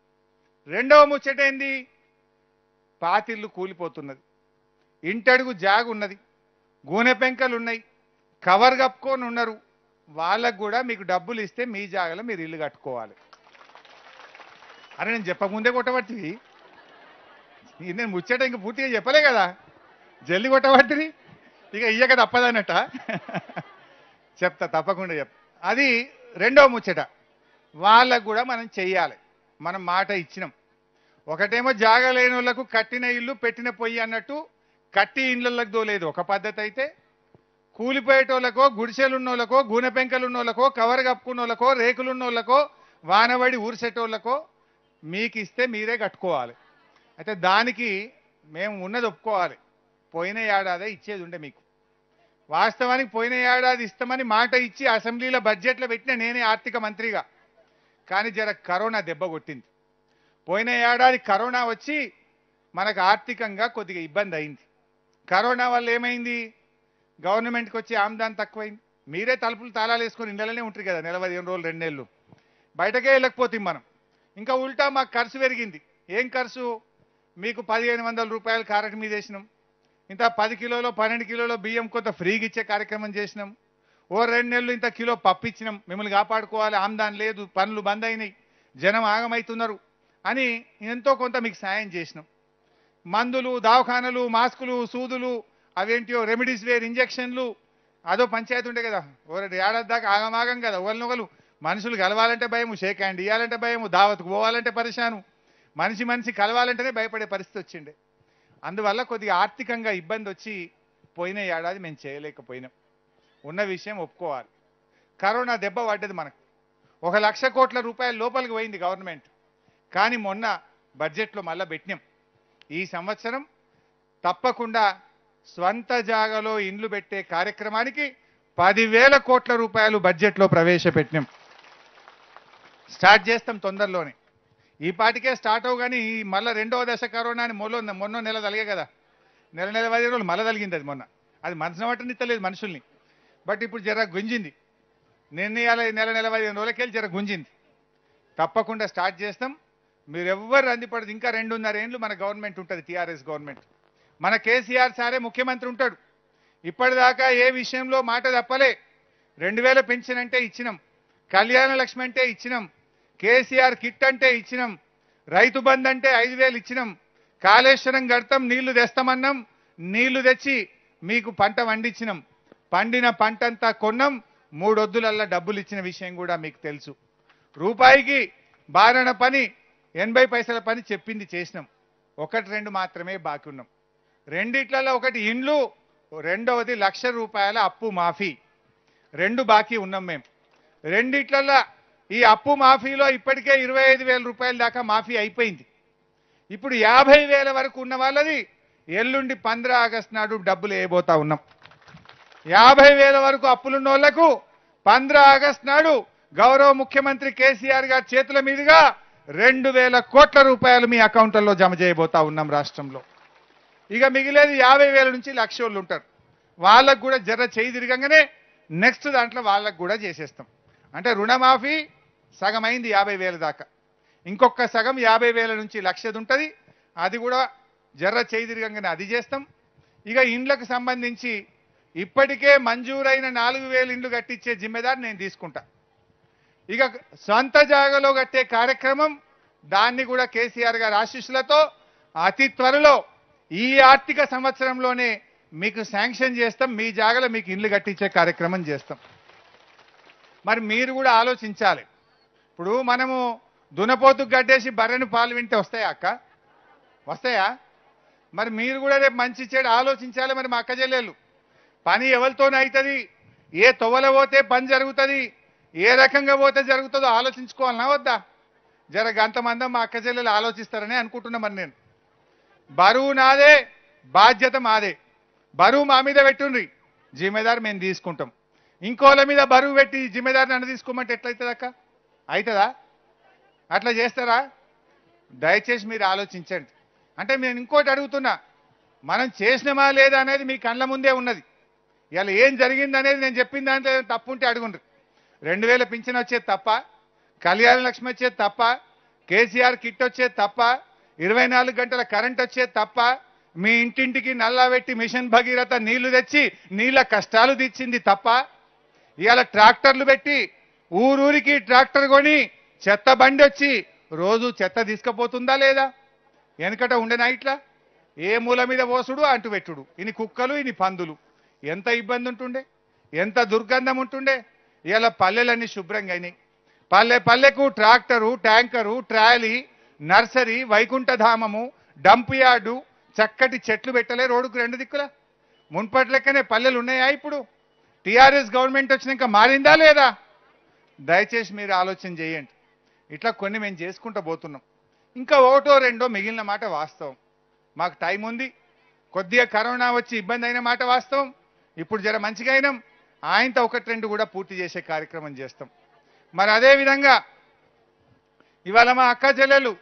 రెండవ ముచ్చట ఏంది పాతిల్లు కూలిపోతున్నది ఇంటడుగు జాగు ఉన్నది గూనె పెంకలు ఉన్నాయి కవర్ కప్పుకొని ఉన్నారు వాళ్ళకు కూడా మీకు డబ్బులు ఇస్తే మీ జాగలో మీరు ఇల్లు కట్టుకోవాలి అరే నేను చెప్పకముందే కొట్టబట్టి నేను ముచ్చట ఇంక పూర్తిగా చెప్పలే కదా జల్లి కొట్టబట్టి ఇక ఇయ్యక తప్పదన్నట చెప్తా తప్పకుండా చెప్ అది రెండవ ముచ్చట వాళ్ళకు కూడా మనం చెయ్యాలి మనం మాట ఇచ్చినాం ఒకటేమో జాగ లేని వాళ్ళకు కట్టిన ఇల్లు పెట్టిన పొయ్యి అన్నట్టు కట్టి ఇండ్లకు దోలేదు ఒక పద్ధతి అయితే కూలిపోయేటోళ్ళకో గుడిసెలున్నోళ్ళకో గూనె పెంకలున్నోళ్ళకో కవర్ కప్పుకున్నోళ్ళకో రేకులున్నోళ్ళకో వానబడి ఊరిసేటోళ్ళకో మీకు ఇస్తే మీరే కట్టుకోవాలి అయితే దానికి మేము ఉన్నది ఒప్పుకోవాలి పోయిన ఏడాదే ఇచ్చేది ఉండే మీకు వాస్తవానికి పోయిన ఏడాది ఇస్తామని మాట ఇచ్చి అసెంబ్లీలో బడ్జెట్లో పెట్టిన నేనే ఆర్థిక మంత్రిగా కానీ జర కరోనా దెబ్బ కొట్టింది పోయిన ఏడాది కరోనా వచ్చి మనకు ఆర్థికంగా కొద్దిగా ఇబ్బంది అయింది కరోనా వల్ల ఏమైంది గవర్నమెంట్కి వచ్చి ఆమ్దాన్ తక్కువైంది మీరే తలుపులు తాళాలు వేసుకొని ఇండలనే ఉంటారు కదా నెల పదిహేను రోజులు రెండు నెలలు బయటకే వెళ్ళకపోతే మనం ఇంకా ఉల్టా మాకు ఖర్చు పెరిగింది ఏం ఖర్చు మీకు పదిహేను వందల రూపాయలు కారక మీద వేసినాం ఇంత పది కిలోలో పన్నెండు కిలోలో బియ్యం కొంత ఫ్రీగా ఇచ్చే కార్యక్రమం చేసినాం ఓ రెండు నెలలు ఇంత కిలో పప్పు ఇచ్చినాం మిమ్మల్ని కాపాడుకోవాలి ఆమ్దాన్ లేదు పనులు బంద్ అయినాయి జనం ఆగమవుతున్నారు అని ఎంతో కొంత మీకు సాయం చేసినాం మందులు దావఖానలు మాస్కులు సూదులు అవేంటియో రెమెడీస్ వేర్ ఇంజక్షన్లు అదో పంచాయతీ ఉండే కదా ఒకటి ఏడాది దాకా ఆగమాగం కదా ఒకరినొకరు మనుషులు కలవాలంటే భయము షేక్ హ్యాండ్ ఇవ్వాలంటే భయము దావత్కు పోవాలంటే పరిశాను మనిషి మనిషి కలవాలంటేనే భయపడే పరిస్థితి వచ్చిండే అందువల్ల కొద్దిగా ఆర్థికంగా ఇబ్బంది వచ్చి పోయిన ఏడాది మేము చేయలేకపోయినాం ఉన్న విషయం ఒప్పుకోవాలి కరోనా దెబ్బ పడ్డది మనకు ఒక లక్ష కోట్ల రూపాయల లోపలికి పోయింది గవర్నమెంట్ కానీ మొన్న బడ్జెట్లో మళ్ళీ పెట్టినాం ఈ సంవత్సరం తప్పకుండా స్వంత జాగాలో ఇండ్లు పెట్టే కార్యక్రమానికి పదివేల కోట్ల రూపాయలు బడ్జెట్లో ప్రవేశపెట్టినాం స్టార్ట్ చేస్తాం తొందరలోనే ఈ పాటికే స్టార్ట్ అవు ఈ మళ్ళీ రెండవ దశ కరోనా అని మొన్న మొన్న నెల తలిగే కదా నెల నెల పది రోజులు మళ్ళీ తలిగింది అది మొన్న అది మనసున పట్టనిస్తలేదు మనుషుల్ని బట్ ఇప్పుడు జర గుంజింది నిర్ణయాల నెల నెల పదిహేను రోజులకెళ్ళి జర గుంజింది తప్పకుండా స్టార్ట్ చేస్తాం మీరెవ్వరు అందిపడదు ఇంకా రెండున్నర ఏళ్ళు మన గవర్నమెంట్ ఉంటుంది టీఆర్ఎస్ గవర్నమెంట్ మన కేసీఆర్ సారే ముఖ్యమంత్రి ఉంటాడు ఇప్పటిదాకా ఏ విషయంలో మాట తప్పలే రెండు వేల పెన్షన్ అంటే ఇచ్చినాం కళ్యాణ లక్ష్మి అంటే ఇచ్చినాం కేసీఆర్ కిట్ అంటే ఇచ్చినాం రైతు బంద్ అంటే ఐదు వేలు ఇచ్చినాం కాళేశ్వరం గడతాం నీళ్లు తెస్తామన్నాం నీళ్లు తెచ్చి మీకు పంట వండించినాం పండిన పంట అంతా కొన్నాం మూడొద్దులల్లా డబ్బులు ఇచ్చిన విషయం కూడా మీకు తెలుసు రూపాయికి బారణ పని ఎనభై పైసల పని చెప్పింది చేసినాం ఒకటి రెండు మాత్రమే బాకీ ఉన్నాం రెండిట్లలో ఒకటి ఇండ్లు రెండవది లక్ష రూపాయల అప్పు మాఫీ రెండు బాకీ ఉన్నాం మేము రెండిట్లలో ఈ అప్పు మాఫీలో ఇప్పటికే ఇరవై ఐదు వేల రూపాయల దాకా మాఫీ అయిపోయింది ఇప్పుడు యాభై వేల వరకు ఉన్న వాళ్ళది ఎల్లుండి పంద్ర ఆగస్టు నాడు డబ్బులు వేయబోతా ఉన్నాం యాభై వేల వరకు అప్పులున్న వాళ్లకు పంద్ర ఆగస్టు నాడు గౌరవ ముఖ్యమంత్రి కేసీఆర్ గారి చేతుల మీదుగా రెండు వేల కోట్ల రూపాయలు మీ అకౌంట్లలో జమ చేయబోతా ఉన్నాం రాష్ట్రంలో ఇక మిగిలేదు యాభై వేల నుంచి లక్ష వాళ్ళు ఉంటారు వాళ్ళకు కూడా జర్ర చేయి తిరగంగానే నెక్స్ట్ దాంట్లో వాళ్ళకు కూడా చేసేస్తాం అంటే రుణమాఫీ సగం అయింది యాభై వేల దాకా ఇంకొక సగం యాభై వేల నుంచి లక్షది ఉంటుంది అది కూడా జర్ర చేయి తిరగంగానే అది చేస్తాం ఇక ఇండ్లకు సంబంధించి ఇప్పటికే మంజూరైన నాలుగు వేలు ఇండ్లు కట్టించే జిమ్మెదారు నేను తీసుకుంటా ఇక సొంత జాగాలో కట్టే కార్యక్రమం దాన్ని కూడా కేసీఆర్ గారి ఆశీస్సులతో అతి త్వరలో ఈ ఆర్థిక సంవత్సరంలోనే మీకు శాంక్షన్ చేస్తాం మీ జాగాలో మీకు ఇండ్లు కట్టించే కార్యక్రమం చేస్తాం మరి మీరు కూడా ఆలోచించాలి ఇప్పుడు మనము దునపోతు గడ్డేసి బర్రెను పాలు వింటే వస్తాయా అక్క వస్తాయా మరి మీరు కూడా రేపు మంచి చెడు ఆలోచించాలి మరి మా అక్క చెల్లెళ్ళు పని ఎవరితోనే అవుతుంది ఏ తొవ్వల పోతే పని జరుగుతుంది ఏ రకంగా పోతే జరుగుతుందో ఆలోచించుకోవాలన్నా వద్దా జర గంతమంది మా అక్క చెల్లెలు ఆలోచిస్తారని మరి నేను బరువు నాదే బాధ్యత మాదే బరువు మా మీద పెట్టుండ్రి జిమ్మేదారు మేము తీసుకుంటాం ఇంకోళ్ళ మీద బరువు పెట్టి జిమ్మేదారిని నన్ను తీసుకోమంటే ఎట్లయితుంది అక్క అవుతుందా అట్లా చేస్తారా దయచేసి మీరు ఆలోచించండి అంటే నేను ఇంకోటి అడుగుతున్నా మనం చేసినమా లేదా అనేది మీ కళ్ళ ముందే ఉన్నది ఇలా ఏం జరిగిందనేది నేను చెప్పిన దాంట్లో తప్పుంటే అడుగుండ్రు రెండు వేల పింఛన్ వచ్చేది తప్ప కళ్యాణ లక్ష్మి వచ్చేది తప్ప కేసీఆర్ కిట్ వచ్చేది తప్ప ఇరవై నాలుగు గంటల కరెంట్ వచ్చేది తప్ప మీ ఇంటింటికి పెట్టి మిషన్ భగీరథ నీళ్లు తెచ్చి నీళ్ళ కష్టాలు తెచ్చింది తప్ప ఇవాళ ట్రాక్టర్లు పెట్టి ఊరూరికి ట్రాక్టర్ కొని చెత్త బండి వచ్చి రోజు చెత్త తీసుకుపోతుందా లేదా వెనకట ఉండనా ఇట్లా ఏ మూల మీద పోసుడు అంటు పెట్టుడు ఇని కుక్కలు ఇని పందులు ఎంత ఇబ్బంది ఉంటుండే ఎంత దుర్గంధం ఉంటుండే ఇవాళ పల్లెలన్నీ శుభ్రంగా అయినాయి పల్లె పల్లెకు ట్రాక్టరు ట్యాంకరు ట్రాలీ నర్సరీ వైకుంఠధామము డంప్ యార్డు చక్కటి చెట్లు పెట్టలే రోడ్డుకు రెండు దిక్కుల మున్పటి లెక్కనే పల్లెలు ఉన్నాయా ఇప్పుడు టీఆర్ఎస్ గవర్నమెంట్ వచ్చినాక మారిందా లేదా దయచేసి మీరు ఆలోచన చేయండి ఇట్లా కొన్ని మేము చేసుకుంటూ పోతున్నాం ఇంకా ఒకటో రెండో మిగిలిన మాట వాస్తవం మాకు టైం ఉంది కొద్దిగా కరోనా వచ్చి ఇబ్బంది అయిన మాట వాస్తవం ఇప్పుడు జర మంచిగా అయినాం ఆయనతో ఒకటి రెండు కూడా పూర్తి చేసే కార్యక్రమం చేస్తాం మరి అదేవిధంగా ఇవాళ మా అక్క చెల్లెలు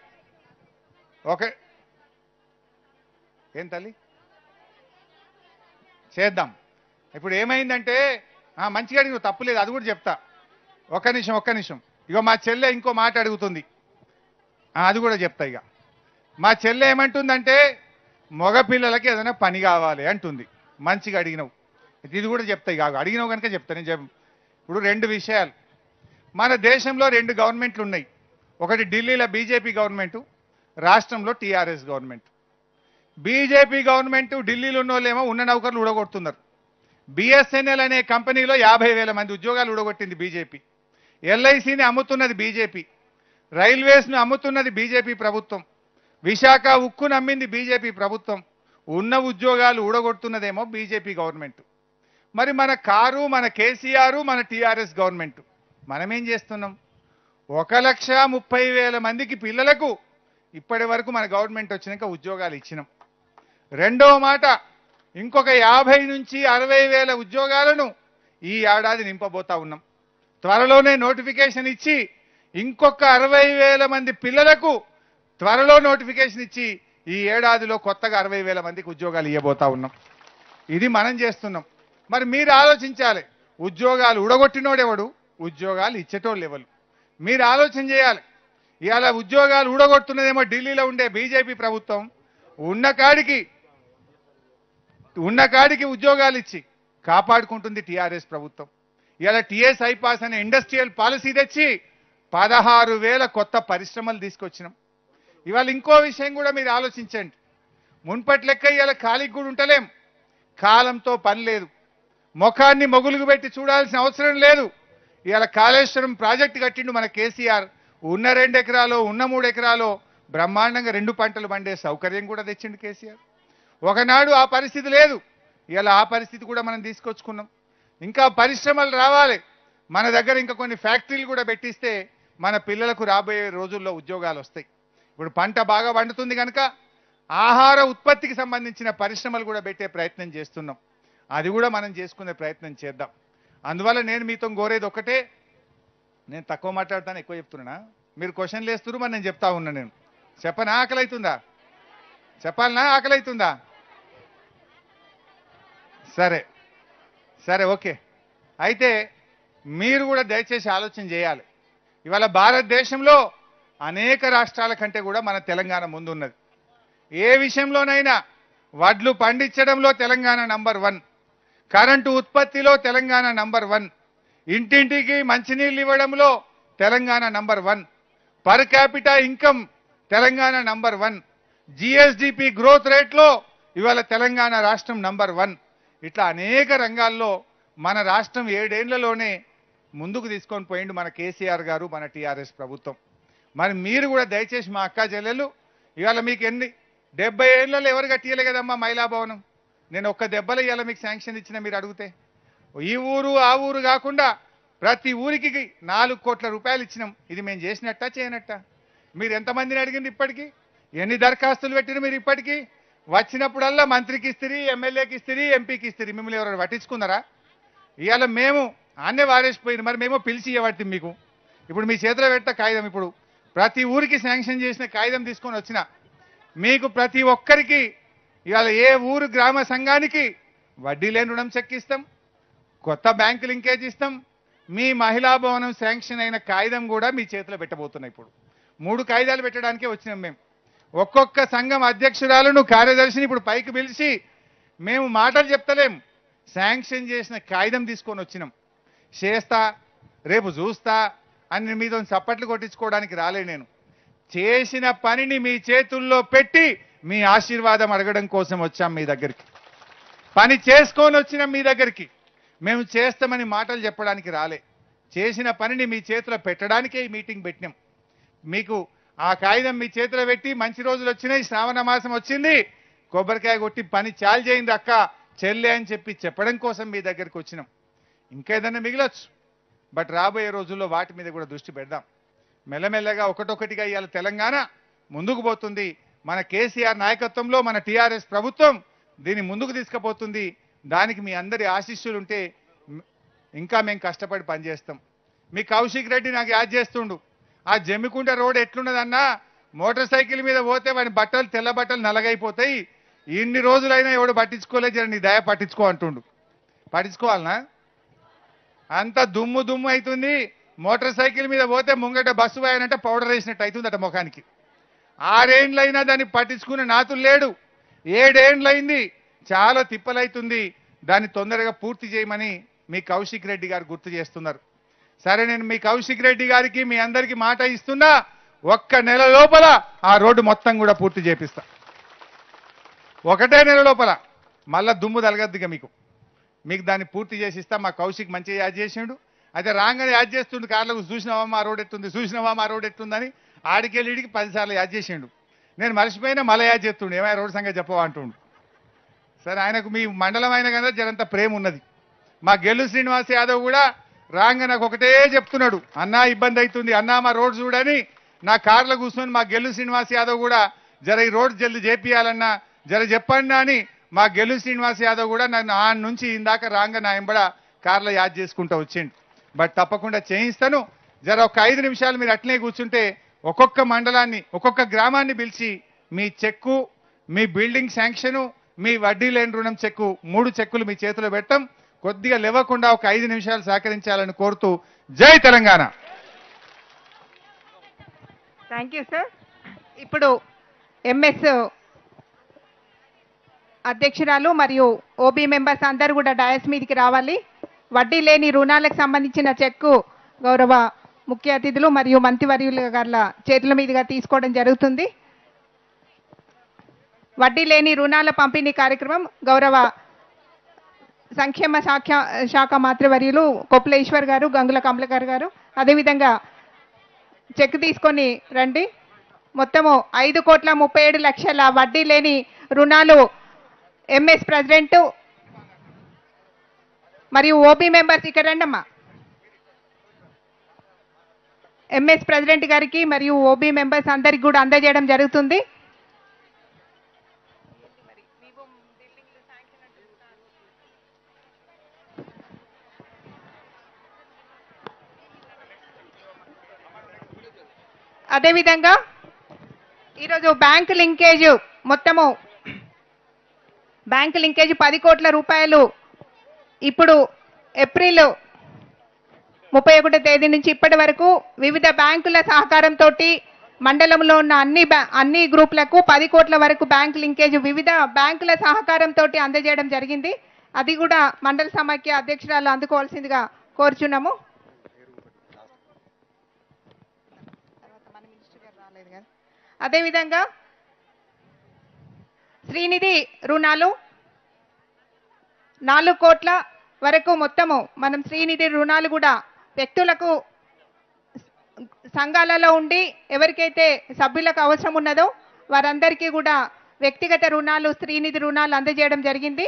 ఓకే ఏం తల్లి చేద్దాం ఇప్పుడు ఏమైందంటే మంచిగా నువ్వు తప్పులేదు అది కూడా చెప్తా ఒక్క నిమిషం ఒక్క నిమిషం ఇక మా చెల్లె ఇంకో మాట అడుగుతుంది అది కూడా చెప్తా ఇక మా చెల్లె ఏమంటుందంటే మగపిల్లలకి ఏదైనా పని కావాలి అంటుంది మంచిగా అడిగినవు ఇది కూడా చెప్తాయి కాదు అడిగినావు కనుక చెప్తాను నేను ఇప్పుడు రెండు విషయాలు మన దేశంలో రెండు గవర్నమెంట్లు ఉన్నాయి ఒకటి ఢిల్లీలో బీజేపీ గవర్నమెంటు రాష్ట్రంలో టీఆర్ఎస్ గవర్నమెంట్ బీజేపీ గవర్నమెంట్ ఢిల్లీలో వాళ్ళు ఉన్న నౌకర్లు ఉడగొడుతున్నారు బిఎస్ఎన్ఎల్ అనే కంపెనీలో యాభై వేల మంది ఉద్యోగాలు ఉడగొట్టింది బీజేపీ ఎల్ఐసిని అమ్ముతున్నది బీజేపీ రైల్వేస్ను అమ్ముతున్నది బీజేపీ ప్రభుత్వం విశాఖ ఉక్కు నమ్మింది బీజేపీ ప్రభుత్వం ఉన్న ఉద్యోగాలు ఊడగొడుతున్నదేమో బీజేపీ గవర్నమెంట్ మరి మన కారు మన కేసీఆర్ మన టీఆర్ఎస్ గవర్నమెంట్ మనమేం చేస్తున్నాం ఒక లక్ష ముప్పై వేల మందికి పిల్లలకు ఇప్పటి వరకు మన గవర్నమెంట్ వచ్చినాక ఉద్యోగాలు ఇచ్చినాం రెండవ మాట ఇంకొక యాభై నుంచి అరవై వేల ఉద్యోగాలను ఈ ఏడాది నింపబోతా ఉన్నాం త్వరలోనే నోటిఫికేషన్ ఇచ్చి ఇంకొక అరవై వేల మంది పిల్లలకు త్వరలో నోటిఫికేషన్ ఇచ్చి ఈ ఏడాదిలో కొత్తగా అరవై వేల మందికి ఉద్యోగాలు ఇవ్వబోతా ఉన్నాం ఇది మనం చేస్తున్నాం మరి మీరు ఆలోచించాలి ఉద్యోగాలు ఊడగొట్టినోడెవడు ఉద్యోగాలు ఇచ్చేటోళ్ళు ఎవరు మీరు ఆలోచన చేయాలి ఇవాళ ఉద్యోగాలు ఊడగొడుతున్నదేమో ఢిల్లీలో ఉండే బీజేపీ ప్రభుత్వం ఉన్న కాడికి ఉన్న కాడికి ఉద్యోగాలు ఇచ్చి కాపాడుకుంటుంది టీఆర్ఎస్ ప్రభుత్వం ఇవాళ టీఎస్ ఐపాస్ అనే ఇండస్ట్రియల్ పాలసీ తెచ్చి పదహారు వేల కొత్త పరిశ్రమలు తీసుకొచ్చినాం ఇవాళ ఇంకో విషయం కూడా మీరు ఆలోచించండి మున్పటి లెక్క ఇవాళ ఖాళీకి కూడా ఉంటలేం కాలంతో పని లేదు ముఖాన్ని మొగులుగు పెట్టి చూడాల్సిన అవసరం లేదు ఇవాళ కాళేశ్వరం ప్రాజెక్టు కట్టిండు మన కేసీఆర్ ఉన్న రెండు ఎకరాలో ఉన్న మూడు ఎకరాలో బ్రహ్మాండంగా రెండు పంటలు పండే సౌకర్యం కూడా తెచ్చిండు కేసీఆర్ ఒకనాడు ఆ పరిస్థితి లేదు ఇవాళ ఆ పరిస్థితి కూడా మనం తీసుకొచ్చుకున్నాం ఇంకా పరిశ్రమలు రావాలి మన దగ్గర ఇంకా కొన్ని ఫ్యాక్టరీలు కూడా పెట్టిస్తే మన పిల్లలకు రాబోయే రోజుల్లో ఉద్యోగాలు వస్తాయి ఇప్పుడు పంట బాగా పండుతుంది కనుక ఆహార ఉత్పత్తికి సంబంధించిన పరిశ్రమలు కూడా పెట్టే ప్రయత్నం చేస్తున్నాం అది కూడా మనం చేసుకునే ప్రయత్నం చేద్దాం అందువల్ల నేను మీతో కోరేది ఒకటే నేను తక్కువ మాట్లాడతాను ఎక్కువ చెప్తున్నా మీరు క్వశ్చన్లు లేస్తున్నారు మరి నేను చెప్తా ఉన్నా నేను చెప్పనా ఆకలి అవుతుందా చెప్పాలనా ఆకలి అవుతుందా సరే సరే ఓకే అయితే మీరు కూడా దయచేసి ఆలోచన చేయాలి ఇవాళ భారతదేశంలో అనేక రాష్ట్రాల కంటే కూడా మన తెలంగాణ ముందున్నది ఏ విషయంలోనైనా వడ్లు పండించడంలో తెలంగాణ నంబర్ వన్ కరెంటు ఉత్పత్తిలో తెలంగాణ నంబర్ వన్ ఇంటింటికి మంచినీళ్ళు ఇవ్వడంలో Telangana number one per capita income Telangana number one GSDP growth రేట్లో ఇవాళ తెలంగాణ రాష్ట్రం నంబర్ వన్ ఇట్లా అనేక రంగాల్లో మన రాష్ట్రం ఏడేళ్లలోనే ముందుకు తీసుకొని పోయిండు మన కేసీఆర్ గారు మన టీఆర్ఎస్ ప్రభుత్వం మరి మీరు కూడా దయచేసి మా అక్క చెల్లెలు ఇవాళ మీకు ఎన్ని డెబ్బై ఏళ్ళలో ఎవరు కట్టియలే కదమ్మా మహిళా భవనం నేను ఒక్క దెబ్బలు ఇవాళ మీకు శాంక్షన్ ఇచ్చిన మీరు అడిగితే ఈ ఊరు ఆ ఊరు కాకుండా ప్రతి ఊరికి నాలుగు కోట్ల రూపాయలు ఇచ్చినాం ఇది మేము చేసినట్ట చేయనట్ట మీరు ఎంతమందిని అడిగింది ఇప్పటికీ ఎన్ని దరఖాస్తులు పెట్టిన మీరు ఇప్పటికీ వచ్చినప్పుడల్లా మంత్రికి ఇస్తిరి ఎమ్మెల్యేకి ఇస్తరి ఎంపీకి ఇస్తిరి మిమ్మల్ని ఎవరైనా పట్టించుకున్నారా ఇవాళ మేము అన్నే వారేసిపోయింది మరి మేము పిలిచి ఇవ్వబట్టి మీకు ఇప్పుడు మీ చేతిలో పెట్ట కాగితం ఇప్పుడు ప్రతి ఊరికి శాంక్షన్ చేసిన కాగితం తీసుకొని వచ్చిన మీకు ప్రతి ఒక్కరికి ఇవాళ ఏ ఊరు గ్రామ సంఘానికి వడ్డీ లేని రుణం చెక్కిస్తాం కొత్త బ్యాంకు లింకేజ్ ఇస్తాం మీ మహిళా భవనం శాంక్షన్ అయిన కాగితం కూడా మీ చేతిలో పెట్టబోతున్నాయి ఇప్పుడు మూడు కాగితాలు పెట్టడానికే వచ్చినాం మేము ఒక్కొక్క సంఘం అధ్యక్షురాలను కార్యదర్శిని ఇప్పుడు పైకి పిలిచి మేము మాటలు చెప్తలేం శాంక్షన్ చేసిన కాగితం తీసుకొని వచ్చినాం చేస్తా రేపు చూస్తా అని మీతో చప్పట్లు కొట్టించుకోవడానికి రాలే నేను చేసిన పనిని మీ చేతుల్లో పెట్టి మీ ఆశీర్వాదం అడగడం కోసం వచ్చాం మీ దగ్గరికి పని చేసుకొని వచ్చిన మీ దగ్గరికి మేము చేస్తామని మాటలు చెప్పడానికి రాలే చేసిన పనిని మీ చేతిలో పెట్టడానికే ఈ మీటింగ్ పెట్టినాం మీకు ఆ కాగితం మీ చేతిలో పెట్టి మంచి రోజులు వచ్చినాయి శ్రావణ మాసం వచ్చింది కొబ్బరికాయ కొట్టి పని చాలు చేయింది అక్క చెల్లె అని చెప్పి చెప్పడం కోసం మీ దగ్గరికి వచ్చినాం ఇంకేదన్నా మిగిలొచ్చు బట్ రాబోయే రోజుల్లో వాటి మీద కూడా దృష్టి పెడదాం మెల్లమెల్లగా ఒకటొకటిగా ఇవాళ తెలంగాణ ముందుకు పోతుంది మన కేసీఆర్ నాయకత్వంలో మన టీఆర్ఎస్ ప్రభుత్వం దీన్ని ముందుకు తీసుకుపోతుంది దానికి మీ అందరి ఆశీస్సులుంటే ఇంకా మేము కష్టపడి పనిచేస్తాం మీ కౌశిక్ రెడ్డి నాకు యాడ్ చేస్తుండు ఆ జమ్మికుంట రోడ్ ఎట్లున్నదన్నా మోటార్ సైకిల్ మీద పోతే వాడి బట్టలు తెల్ల బట్టలు నలగైపోతాయి ఇన్ని రోజులైనా ఎవడు పట్టించుకోలేదు నీ దయ పట్టించుకో అంటుండు పట్టించుకోవాలనా అంత దుమ్ము దుమ్ము అవుతుంది మోటార్ సైకిల్ మీద పోతే ముంగట బస్సు పోయానంటే పౌడర్ వేసినట్టు అవుతుంది అట ముఖానికి ఆరేండ్లైనా దాన్ని పట్టించుకునే నాతులు లేడు ఏడేండ్లైంది చాలా తిప్పలైతుంది దాన్ని తొందరగా పూర్తి చేయమని మీ కౌశిక్ రెడ్డి గారు గుర్తు చేస్తున్నారు సరే నేను మీ కౌశిక్ రెడ్డి గారికి మీ అందరికీ మాట ఇస్తున్నా ఒక్క నెల లోపల ఆ రోడ్డు మొత్తం కూడా పూర్తి చేపిస్తా ఒకటే నెల లోపల మళ్ళా దుమ్ము తలగద్దుగా మీకు మీకు దాన్ని పూర్తి చేసి ఇస్తా మా కౌశిక్ మంచిగా యాడ్ చేసిండు అయితే రాగానే యాడ్ చేస్తుండు కార్లకు చూసినవామా మా రోడ్ ఎట్టుంది చూసినావా మా రోడ్ ఎట్టుందని ఆడికెళ్ళిడికి పదిసార్లు యాద్ చేసిండు నేను మర్చిపోయినా మళ్ళీ యాద్ చేస్తుండు ఏమైనా రోడ్డు సంగతి చెప్పవా అంటుండు సరే ఆయనకు మీ మండలం అయిన కదా జరంత ప్రేమ ఉన్నది మా గెల్లు శ్రీనివాస్ యాదవ్ కూడా రాంగ నాకు ఒకటే చెప్తున్నాడు అన్నా ఇబ్బంది అవుతుంది అన్నా మా రోడ్ చూడని నా కార్లో కూర్చొని మా గెల్లు శ్రీనివాస్ యాదవ్ కూడా జర ఈ రోడ్ జల్ది చేపియాలన్నా జర చెప్పండి అని మా గెలు శ్రీనివాస్ యాదవ్ కూడా నన్ను ఆ నుంచి ఇందాక రాంగ నా ఎంబడ కార్లో యాద్ చేసుకుంటూ వచ్చిండు బట్ తప్పకుండా చేయిస్తాను జర ఒక ఐదు నిమిషాలు మీరు అట్లనే కూర్చుంటే ఒక్కొక్క మండలాన్ని ఒక్కొక్క గ్రామాన్ని పిలిచి మీ చెక్కు మీ బిల్డింగ్ శాంక్షను మీ వడ్డీ లేని రుణం చెక్కు మూడు చెక్కులు మీ చేతిలో పెట్టం కొద్దిగా లేవకుండా ఒక ఐదు నిమిషాలు సహకరించాలని కోరుతూ జై తెలంగాణ థ్యాంక్ యూ సార్ ఇప్పుడు ఎంఎస్ అధ్యక్షురాలు మరియు ఓబీ మెంబర్స్ అందరూ కూడా డయస్ మీదకి రావాలి వడ్డీ లేని రుణాలకు సంబంధించిన చెక్కు గౌరవ ముఖ్య అతిథులు మరియు మంత్రివర్యుల గారుల చేతుల మీదుగా తీసుకోవడం జరుగుతుంది వడ్డీ లేని రుణాల పంపిణీ కార్యక్రమం గౌరవ సంక్షేమ శాఖ శాఖ మాతృవర్యులు కొప్పుల గారు గంగుల కమలకర్ గారు అదేవిధంగా చెక్ తీసుకొని రండి మొత్తము ఐదు కోట్ల ముప్పై ఏడు లక్షల వడ్డీ లేని రుణాలు ఎంఎస్ ప్రెసిడెంట్ మరియు ఓపీ మెంబర్స్ ఇక్కడ రండమ్మా ఎంఎస్ ప్రెసిడెంట్ గారికి మరియు ఓబీ మెంబర్స్ అందరికి కూడా అందజేయడం జరుగుతుంది అదేవిధంగా ఈరోజు బ్యాంక్ లింకేజ్ మొత్తము బ్యాంక్ లింకేజ్ పది కోట్ల రూపాయలు ఇప్పుడు ఏప్రిల్ ముప్పై ఒకటో తేదీ నుంచి ఇప్పటి వరకు వివిధ బ్యాంకుల సహకారంతో మండలంలో ఉన్న అన్ని అన్ని గ్రూపులకు పది కోట్ల వరకు బ్యాంక్ లింకేజ్ వివిధ బ్యాంకుల సహకారంతో అందజేయడం జరిగింది అది కూడా మండల సమాఖ్య అధ్యక్షురాలు అందుకోవాల్సిందిగా కోరుచున్నాము అదేవిధంగా శ్రీనిధి రుణాలు నాలుగు కోట్ల వరకు మొత్తము మనం శ్రీనిధి రుణాలు కూడా వ్యక్తులకు సంఘాలలో ఉండి ఎవరికైతే సభ్యులకు అవసరం ఉన్నదో వారందరికీ కూడా వ్యక్తిగత రుణాలు స్త్రీనిధి రుణాలు అందజేయడం జరిగింది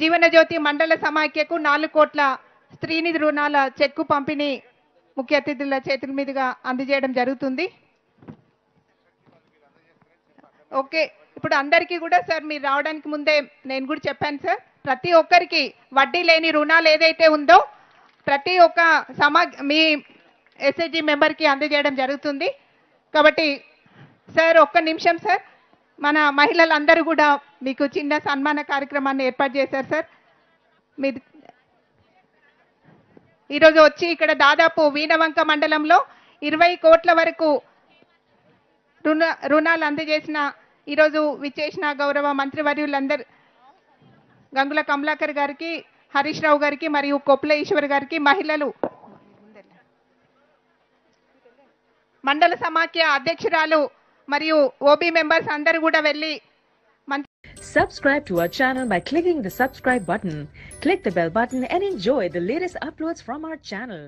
జీవనజ్యోతి మండల సమాఖ్యకు నాలుగు కోట్ల స్త్రీనిధి రుణాల చెక్కు పంపిణీ ముఖ్య అతిథుల చేతుల మీదుగా అందజేయడం జరుగుతుంది ఓకే ఇప్పుడు అందరికీ కూడా సార్ మీరు రావడానికి ముందే నేను కూడా చెప్పాను సార్ ప్రతి ఒక్కరికి వడ్డీ లేని రుణాలు ఏదైతే ఉందో ప్రతి ఒక్క సమాజ్ మీ ఎస్ఐజీ మెంబర్కి అందజేయడం జరుగుతుంది కాబట్టి సార్ ఒక్క నిమిషం సార్ మన మహిళలందరూ కూడా మీకు చిన్న సన్మాన కార్యక్రమాన్ని ఏర్పాటు చేశారు సార్ మీరు ఈరోజు వచ్చి ఇక్కడ దాదాపు వీణవంక మండలంలో ఇరవై కోట్ల వరకు రుణ రుణాలు అందజేసిన ఈరోజు విచ్చేసిన గౌరవ మంత్రివర్యులందరూ గంగుల కమలాకర్ గారికి హరీష్ రావు గారికి మరియు కొప్పుల ఈశ్వర్ గారికి మహిళలు మండల సమాఖ్య అధ్యక్షురాలు మరియు ఓబీ మెంబర్స్ అందరూ కూడా వెళ్ళి Subscribe to our channel by clicking the subscribe button. Click the bell button and enjoy the latest uploads from our channel.